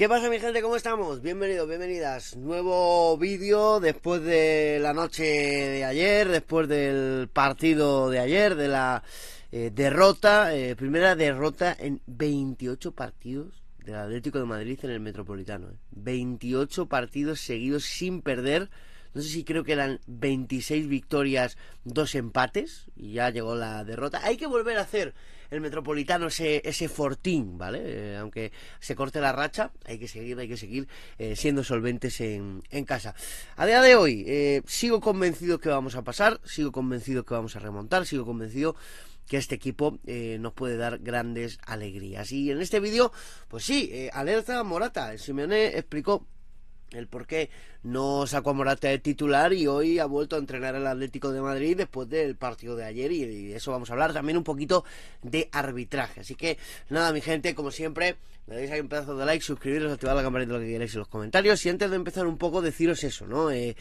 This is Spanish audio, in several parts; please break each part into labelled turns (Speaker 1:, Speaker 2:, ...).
Speaker 1: ¿Qué pasa mi gente? ¿Cómo estamos? Bienvenidos, bienvenidas. Nuevo vídeo después de la noche de ayer, después del partido de ayer, de la eh, derrota, eh, primera derrota en 28 partidos del Atlético de Madrid en el Metropolitano. 28 eh. partidos seguidos sin perder. No sé si creo que eran 26 victorias, dos empates y ya llegó la derrota. Hay que volver a hacer el Metropolitano ese, ese fortín, ¿vale? Eh, aunque se corte la racha, hay que seguir, hay que seguir eh, siendo solventes en, casa. A día de hoy, eh, sigo convencido que vamos a pasar, sigo convencido que vamos a remontar, sigo convencido que este equipo nos puede dar grandes alegrías. Y en este vídeo, pues sí, alerta Morata. El Simeone explicó el por qué no sacó a Morata de titular y hoy ha vuelto a entrenar al Atlético de Madrid después del partido de ayer y de eso vamos a hablar también un poquito de arbitraje. Así que nada, mi gente, como siempre, le dais ahí un pedazo de like, suscribiros, activar la campanita, lo que queráis en los comentarios y antes de empezar un poco deciros eso, ¿no? Eh,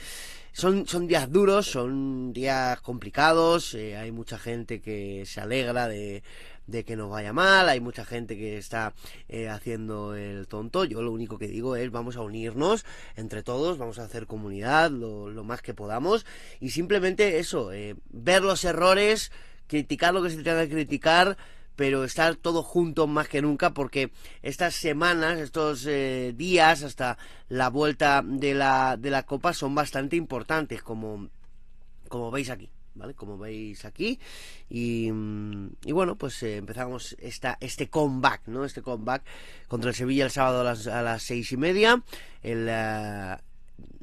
Speaker 1: son, son días duros, son días complicados, eh, hay mucha gente que se alegra de de que nos vaya mal, hay mucha gente que está eh, haciendo el tonto, yo lo único que digo es vamos a unirnos entre todos, vamos a hacer comunidad lo, más que podamos y simplemente eso, eh, ver los errores, criticar lo que se tenga que criticar, pero estar todos juntos más que nunca porque estas semanas, estos eh, días hasta la vuelta de la, de la Copa son bastante importantes como, como veis aquí. ¿vale? Como veis aquí. Y, mm, bueno, pues eh, empezamos esta, este comeback, ¿no? Este comeback contra el Sevilla el sábado a las, a seis y media. El, eh,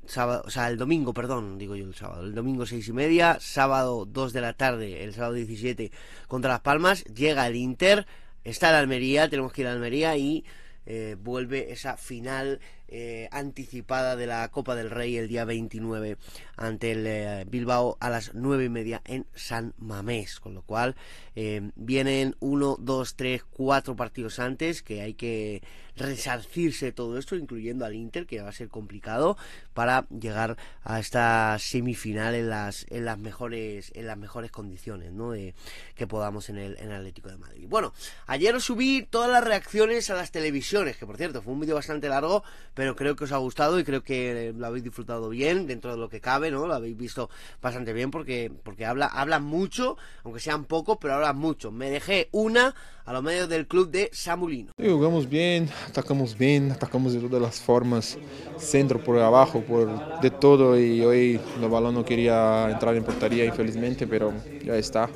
Speaker 1: sábado, o sea, el domingo, perdón, digo yo el sábado, el domingo seis y media, sábado 2 de la tarde, el sábado 17 contra Las Palmas, llega el Inter, está la Almería, tenemos que ir a Almería y eh, vuelve esa final eh, anticipada de la Copa del Rey el día 29 ante el eh, Bilbao a las 9 y media en San Mamés. Con lo cual eh, vienen 1, 2, 3, 4 partidos antes que hay que resarcirse todo esto, incluyendo al Inter, que va a ser complicado para llegar a esta semifinal en las, en las, mejores, en las mejores condiciones ¿no? que podamos en el, en el Atlético de Madrid. Bueno, ayer os subí todas las reacciones a las televisiones, que por cierto fue un vídeo bastante largo pero creo que os ha gustado y creo que eh, lo habéis disfrutado bien dentro de lo que cabe, ¿no? Lo habéis visto bastante bien porque, porque habla, habla mucho, aunque sean pocos, pero habla mucho. Me dejé una a los medios del club de Samulino.
Speaker 2: jugamos bien, atacamos bien, atacamos de todas las formas, centro por abajo, por de todo y hoy el balón no quería entrar en portería infelizmente, pero ya está,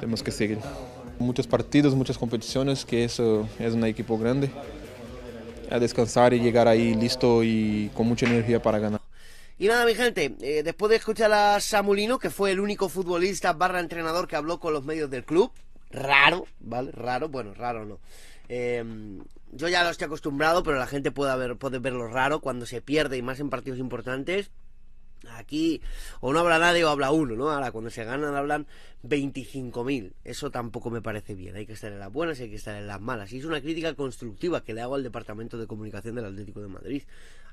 Speaker 2: tenemos que seguir. Muchos partidos, muchas competiciones, que eso es un equipo grande a descansar y llegar ahí listo y con mucha energía para ganar.
Speaker 1: Y nada, mi gente, eh, después de escuchar a Samulino, que fue el único futbolista barra entrenador que habló con los medios del club, raro, ¿vale? Raro, bueno, raro no. Eh, yo ya lo estoy acostumbrado, pero la gente puede, haber, puede verlo raro cuando se pierde y más en partidos importantes. Aquí o no habla nadie o habla uno, ¿no? Ahora cuando se ganan hablan 25.000. Eso tampoco me parece bien. Hay que estar en las buenas y hay que estar en las malas. Y es una crítica constructiva que le hago al Departamento de Comunicación del Atlético de Madrid.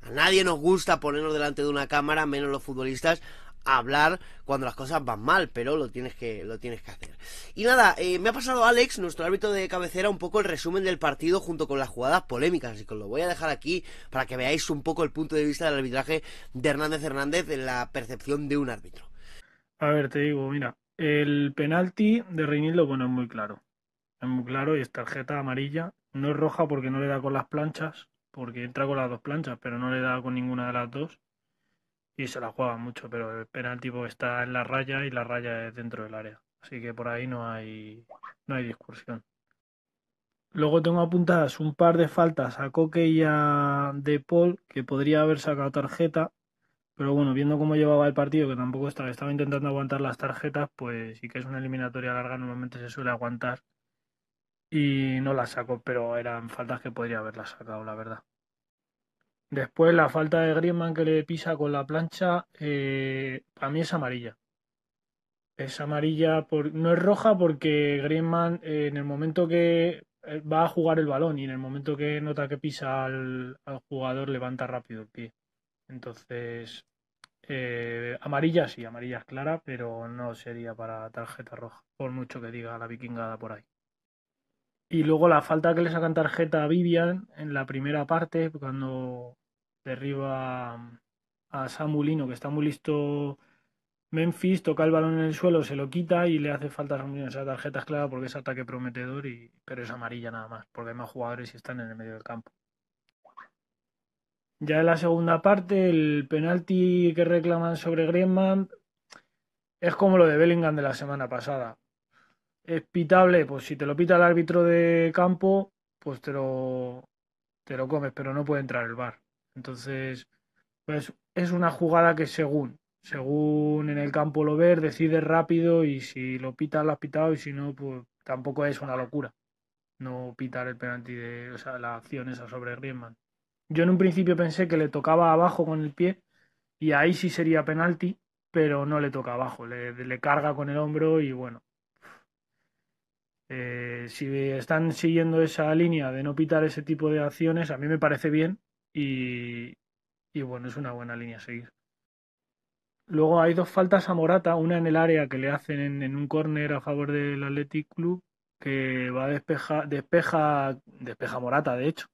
Speaker 1: A nadie nos gusta ponernos delante de una cámara, menos los futbolistas, a hablar cuando las cosas van mal, pero lo tienes que, hacer. Y nada, eh, me ha pasado Alex, nuestro árbitro de cabecera, un poco el resumen del partido junto con las jugadas polémicas, así que os lo voy a dejar aquí para que veáis un poco el punto de vista del arbitraje de Hernández Hernández en la percepción de un árbitro.
Speaker 2: A ver, te digo, mira, el penalti de Reinildo, bueno, es muy claro. Es muy claro y es tarjeta amarilla. No es roja porque no le da con las planchas porque entra con las dos planchas, pero no le da con ninguna de las dos y se la juega mucho, pero el penalti pues, está en la raya y la raya es dentro del área. Así que por ahí no hay, no hay discusión. Luego tengo apuntadas un par de faltas a Coque y a De Paul, que podría haber sacado tarjeta, pero bueno, viendo cómo llevaba el partido, que tampoco estaba, estaba intentando aguantar las tarjetas, pues sí que es una eliminatoria larga, normalmente se suele aguantar y no la sacó, pero eran faltas que podría haberla sacado, la verdad. Después la falta de Griezmann que le pisa con la plancha, para eh, mí es amarilla. Es amarilla, por... no es roja porque Griezmann eh, en el momento que eh, va a jugar el balón y en el momento que nota que pisa al, jugador levanta rápido el pie. Entonces, amarilla sí, amarilla es clara, pero no sería para tarjeta roja, por mucho que diga la vikingada por ahí. Y luego la falta que le sacan tarjeta a Vivian en la primera parte, cuando derriba a Samulino, que está muy listo Memphis, toca el balón en el suelo, se lo quita y le hace falta a Samulino. Esa tarjeta es clara porque es ataque prometedor, y, pero es amarilla nada más, porque hay más jugadores y están en el medio del campo. Ya en la segunda parte, el penalti que reclaman sobre Griezmann es como lo de Bellingham de la semana pasada es pitable, pues si te lo pita el árbitro de campo, pues te lo, te lo comes, pero no puede entrar el bar. Entonces, pues es una jugada que según, según en el campo lo ves, decides rápido y si lo pita lo has pitado y si no, pues tampoco es una locura no pitar el penalti de, o sea, la acción esa sobre Riemann. Yo en un principio pensé que le tocaba abajo con el pie y ahí sí sería penalti, pero no le toca abajo, le carga con el hombro y bueno, eh, si están siguiendo esa línea de no pitar ese tipo de acciones, a mí me parece bien y, bueno, es una buena línea a seguir. Luego hay dos faltas a Morata, una en el área que le hacen en, un córner a favor del Athletic Club, que va a despejar, despeja, despeja Morata, de hecho,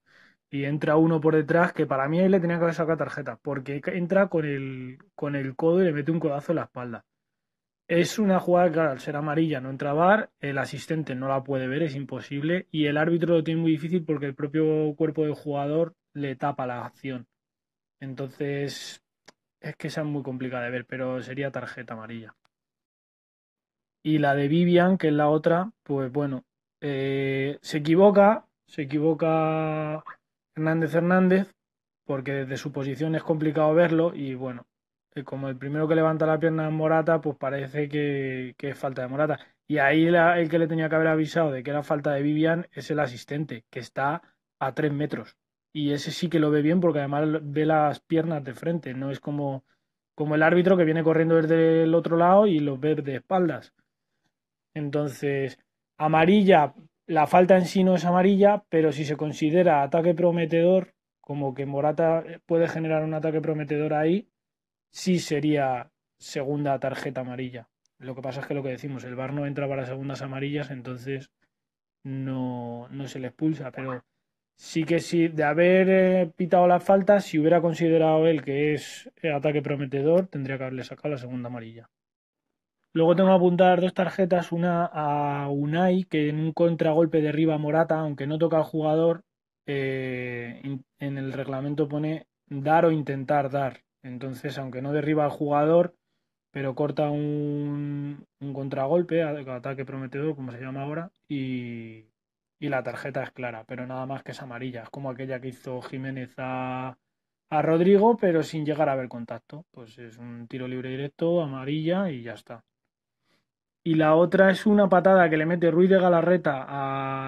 Speaker 2: y entra uno por detrás, que para mí ahí le tenía que haber sacado tarjeta, porque entra con el, con el codo y le mete un codazo en la espalda. Es una jugada que, claro, al ser amarilla no entra bar el asistente no la puede ver, es imposible, y el árbitro lo tiene muy difícil porque el propio cuerpo del jugador le tapa la acción. Entonces, es que esa es muy complicada de ver, pero sería tarjeta amarilla. Y la de Vivian, que es la otra, pues bueno, eh, se equivoca, se equivoca Hernández Hernández, porque desde su posición es complicado verlo y bueno, eh, como el primero que levanta la pierna es Morata, pues parece que, es falta de Morata. Y ahí el que le tenía que haber avisado de que era falta de Vivian es el asistente, que está a tres metros. Y ese sí que lo ve bien porque además ve las piernas de frente, no es como, como el árbitro que viene corriendo desde el otro lado y lo ve de espaldas. Entonces, amarilla, la falta en sí no es amarilla, pero si se considera ataque prometedor, como que Morata eh, puede generar un ataque prometedor ahí, sí sería segunda tarjeta amarilla. Lo que pasa es que lo que decimos, el bar no entra para segundas amarillas, entonces no, no se le expulsa, pero sí que si sí, de haber eh, pitado la falta, si hubiera considerado él que es ataque prometedor, tendría que haberle sacado la segunda amarilla. Luego tengo que apuntar dos tarjetas, una a Unai, que en un contragolpe de arriba Morata, aunque no toca al jugador, eh, en el reglamento pone dar o intentar dar. Entonces, aunque no derriba al jugador, pero corta un, un contragolpe, ataque prometedor, como se llama ahora, y, y, la tarjeta es clara, pero nada más que es amarilla. Es como aquella que hizo Jiménez a, a Rodrigo, pero sin llegar a ver contacto. Pues es un tiro libre directo, amarilla y ya está. Y la otra es una patada que le mete Ruiz de Galarreta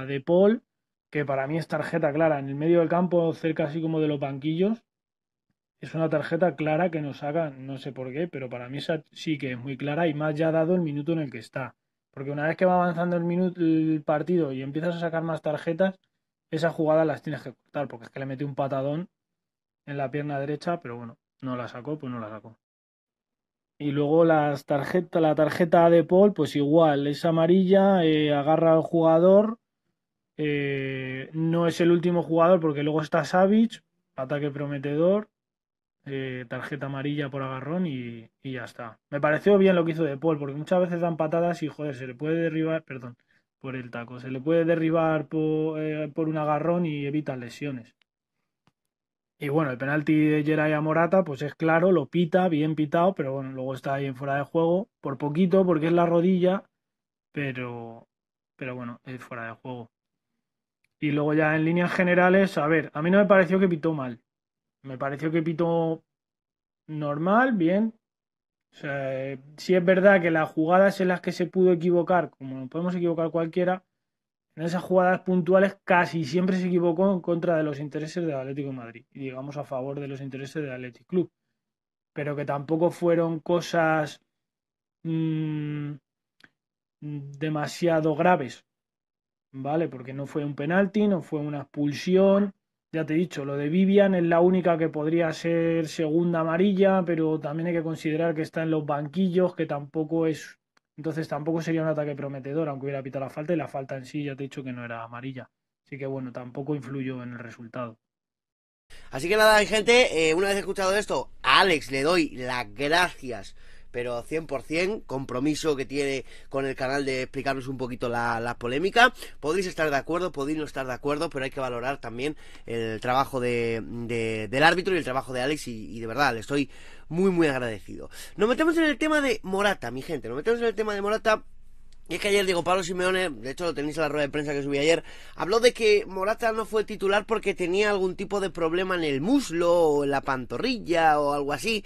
Speaker 2: a De Paul, que para mí es tarjeta clara, en el medio del campo, cerca así como de los banquillos, es una tarjeta clara que nos haga, no sé por qué, pero para mí sí que es muy clara y más ya dado el minuto en el que está. Porque una vez que va avanzando el, minuto, el partido y empiezas a sacar más tarjetas, esa jugada las tienes que cortar, porque es que le metí un patadón en la pierna derecha, pero bueno, no la sacó, pues no la sacó. Y luego las tarjeta, la tarjeta de Paul, pues igual, es amarilla, eh, agarra al jugador, eh, no es el último jugador porque luego está Savage, ataque prometedor, eh, tarjeta amarilla por agarrón y, ya está. Me pareció bien lo que hizo De Paul, porque muchas veces dan patadas y joder, se le puede derribar, perdón, por el taco, se le puede derribar eh, por, un agarrón y evita lesiones. Y bueno, el penalti de Geray a Morata, pues es claro, lo pita, bien pitado, pero bueno, luego está ahí en fuera de juego, por poquito, porque es la rodilla, pero, pero bueno, es fuera de juego. Y luego ya en líneas generales, a ver, a mí no me pareció que pitó mal. Me pareció que pitó normal, bien. O sea, eh, sí es verdad que las jugadas en las que se pudo equivocar, como nos podemos equivocar cualquiera, en esas jugadas puntuales casi siempre se equivocó en contra de los intereses del Atlético de Madrid y digamos a favor de los intereses del Atlético Club. Pero que tampoco fueron cosas mm, demasiado graves, ¿vale? Porque no fue un penalti, no fue una expulsión, ya te he dicho, lo de Vivian es la única que podría ser segunda amarilla, pero también hay que considerar que está en los banquillos, que tampoco es. Entonces tampoco sería un ataque prometedor, aunque hubiera pitado la falta y la falta en sí ya te he dicho que no era amarilla. Así que bueno, tampoco influyó en el resultado.
Speaker 1: Así que nada, gente, eh, una vez escuchado esto, a Alex le doy las gracias pero 100% compromiso que tiene con el canal de explicarnos un poquito la, polémica. Podéis estar de acuerdo, podéis no estar de acuerdo, pero hay que valorar también el trabajo de, del árbitro y el trabajo de Alex y, y de verdad le estoy muy muy agradecido. Nos metemos en el tema de Morata, mi gente, nos metemos en el tema de Morata y es que ayer Diego Pablo Simeone, de hecho lo tenéis en la rueda de prensa que subí ayer, habló de que Morata no fue titular porque tenía algún tipo de problema en el muslo o en la pantorrilla o algo así.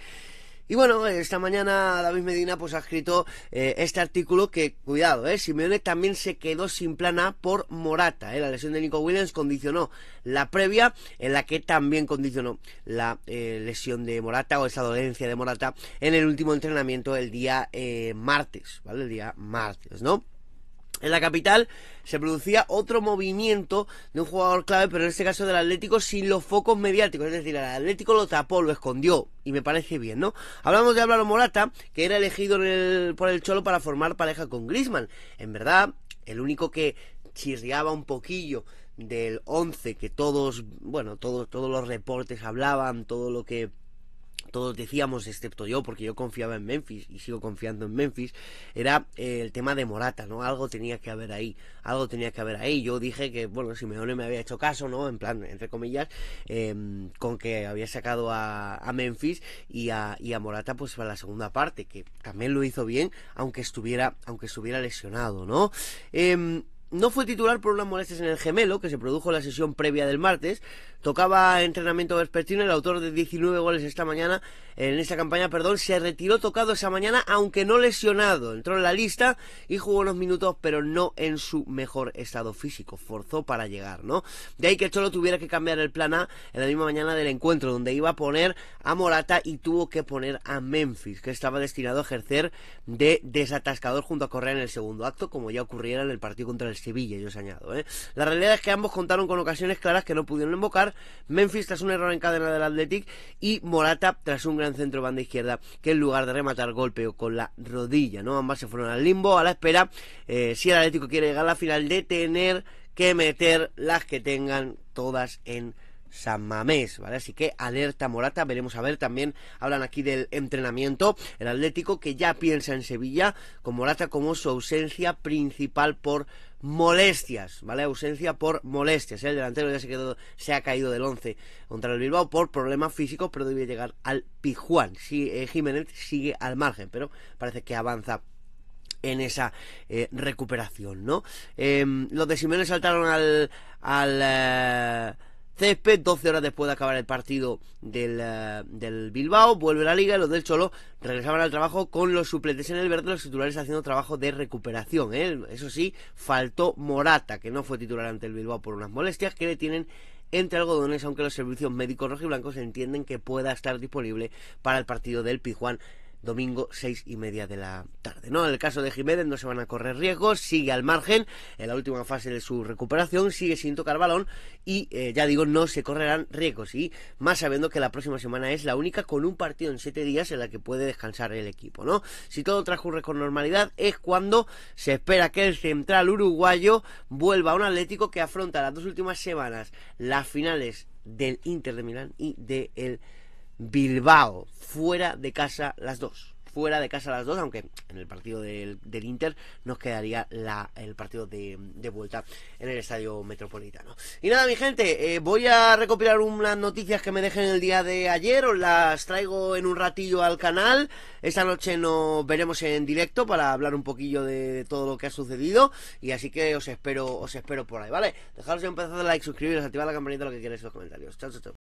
Speaker 1: Y bueno, esta mañana David Medina pues ha escrito eh, este artículo que, cuidado, eh, Simeone también se quedó sin plana por Morata. Eh, la lesión de Nico Williams condicionó la previa, en la que también condicionó la eh, lesión de Morata o esa dolencia de Morata en el último entrenamiento el día eh, martes, ¿vale? El día martes, ¿no? En la capital se producía otro movimiento de un jugador clave, pero en este caso del Atlético, sin los focos mediáticos. Es decir, el Atlético lo tapó, lo escondió, y me parece bien, ¿no? Hablamos de Álvaro Morata, que era elegido por el Cholo para formar pareja con Grisman. En verdad, el único que chirriaba un poquillo del 11 que todos, bueno, todos, todos los reportes hablaban, todo lo que todos decíamos, excepto yo, porque yo confiaba en Memphis y sigo confiando en Memphis, era eh, el tema de Morata, ¿no? Algo tenía que haber ahí, algo tenía que haber ahí. Yo dije que, bueno, si me había hecho caso, ¿no? En plan, entre comillas, em, con que había sacado a, Memphis y a, y a, Morata, pues para la segunda parte, que también lo hizo bien, aunque estuviera, aunque estuviera lesionado, ¿no? Eh, no fue titular por unas molestias en el gemelo que se produjo en la sesión previa del martes. Tocaba entrenamiento vespertino. El autor de 19 goles esta mañana, en esta campaña, perdón, se retiró tocado esa mañana, aunque no lesionado. Entró en la lista y jugó unos minutos, pero no en su mejor estado físico. Forzó para llegar, ¿no? De ahí que Cholo tuviera que cambiar el plan A en la misma mañana del encuentro, donde iba a poner a Morata y tuvo que poner a Memphis, que estaba destinado a ejercer de desatascador junto a Correa en el segundo acto, como ya ocurriera en el partido contra el Sevilla, yo os añado. ¿eh? La realidad es que ambos contaron con ocasiones claras que no pudieron invocar. Memphis tras un error en cadena del Athletic y Morata tras un gran centro banda izquierda que en lugar de rematar golpeo con la rodilla. ¿no? Ambas se fueron al limbo a la espera eh, si el Atlético quiere llegar a la final de tener que meter las que tengan todas en San Mamés, ¿vale? Así que alerta Morata, veremos a ver, también hablan aquí del entrenamiento, el Atlético que ya piensa en Sevilla, con Morata como su ausencia principal por molestias, ¿vale? Ausencia por molestias. ¿eh? El delantero ya se quedó, se ha caído del 11 contra el Bilbao por problemas físicos, pero debe llegar al Pijuan. Si eh, Jiménez sigue al margen, pero parece que avanza en esa eh, recuperación, ¿no? Em, los de Jiménez saltaron al. al césped. 12 horas después de acabar el partido del, eh, Bilbao, vuelve la liga y los del Cholo regresaban al trabajo con los suplentes en el verde, los titulares haciendo trabajo de recuperación. ¿eh? Eso sí, faltó Morata, que no fue titular ante el Bilbao por unas molestias que le tienen entre algodones, aunque los servicios médicos rojiblancos entienden que pueda estar disponible para el partido del Pijuán domingo seis y media de la tarde. ¿no? En el caso de Jiménez no se van a correr riesgos, sigue al margen en la última fase de su recuperación, sigue sin tocar balón y eh, ya digo, no se correrán riesgos y más sabiendo que la próxima semana es la única con un partido en siete días en la que puede descansar el equipo. ¿no? Si todo transcurre con normalidad es cuando se espera que el central uruguayo vuelva a un Atlético que afronta las dos últimas semanas las finales del Inter de Milán y del Bilbao, fuera de casa las dos. Fuera de casa las dos, aunque en el partido del, Inter nos quedaría la, el partido de, vuelta en el estadio metropolitano. Y nada, mi gente, eh, voy a recopilar unas noticias que me dejé en el día de ayer, os las traigo en un ratillo al canal. Esta noche nos veremos en directo para hablar un poquillo de, todo lo que ha sucedido. Y así que os espero, os espero por ahí, ¿vale? Dejaros un pedazo a like, suscribiros, activar la campanita, lo que queréis en los comentarios. chao, chao.